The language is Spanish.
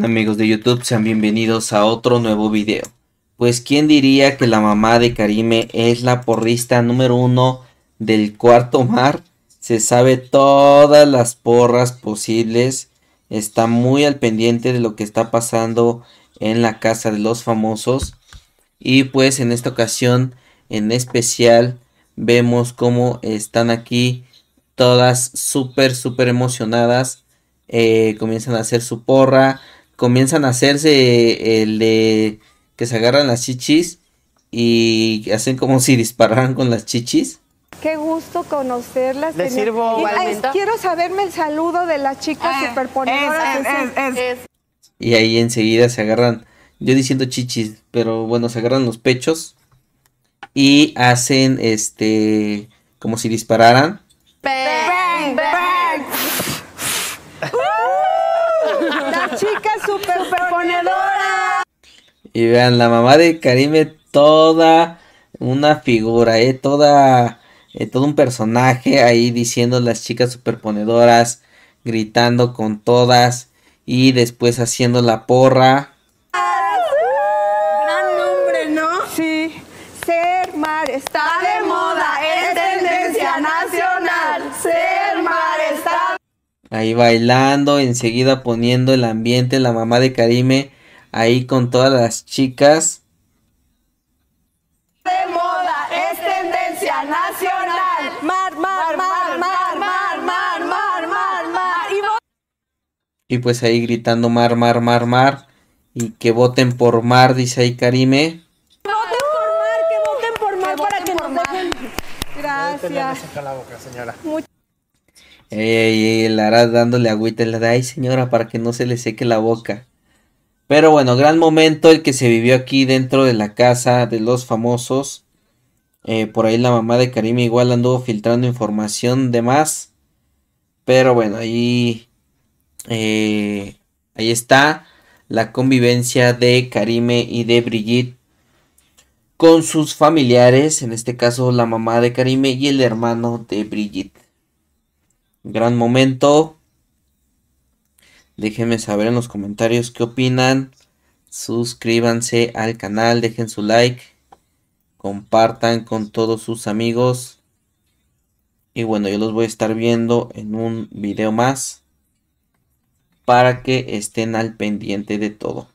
Amigos de YouTube, sean bienvenidos a otro nuevo video. Pues quién diría que la mamá de Karime es la porrista número uno del cuarto mar. Se sabe todas las porras posibles. Está muy al pendiente de lo que está pasando en la casa de los famosos. Y pues en esta ocasión en especial vemos cómo están aquí todas súper, súper emocionadas. Eh, comienzan a hacer su porra comienzan a hacerse eh, el de que se agarran las chichis y hacen como si dispararan con las chichis. Qué gusto conocerlas. Les sirvo quiero saberme el saludo de las chicas ah, y ahí enseguida se agarran, yo diciendo chichis, pero bueno, se agarran los pechos y hacen este como si dispararan chicas superponedoras Y vean, la mamá de Karime, toda una figura, ¿eh? Toda, eh, todo un personaje ahí diciendo las chicas superponedoras, gritando con todas y después haciendo la porra. Gran nombre, ¿no? Sí, ser, mar, está ahí bailando, enseguida poniendo el ambiente, la mamá de Karime ahí con todas las chicas. De moda, es tendencia nacional. Mar, mar, mar, mar, mar, mar, mar, mar, mar. Y, pues ahí gritando mar, mar, mar, mar. Y que voten por mar, dice ahí Karime. Voten por mar, que voten por mar para que nos dejen. Gracias y le hará dándole agüita, la da, ay señora, para que no se le seque la boca. Pero bueno, gran momento el que se vivió aquí dentro de la casa de los famosos. Eh, por ahí la mamá de Karime igual anduvo filtrando información de más. Pero bueno, ahí, eh, ahí está la convivencia de Karime y de Brigitte con sus familiares, en este caso la mamá de Karime y el hermano de Brigitte gran momento. Déjenme saber en los comentarios qué opinan. Suscríbanse al canal, dejen su like, compartan con todos sus amigos. Y bueno, yo los voy a estar viendo en un video más para que estén al pendiente de todo.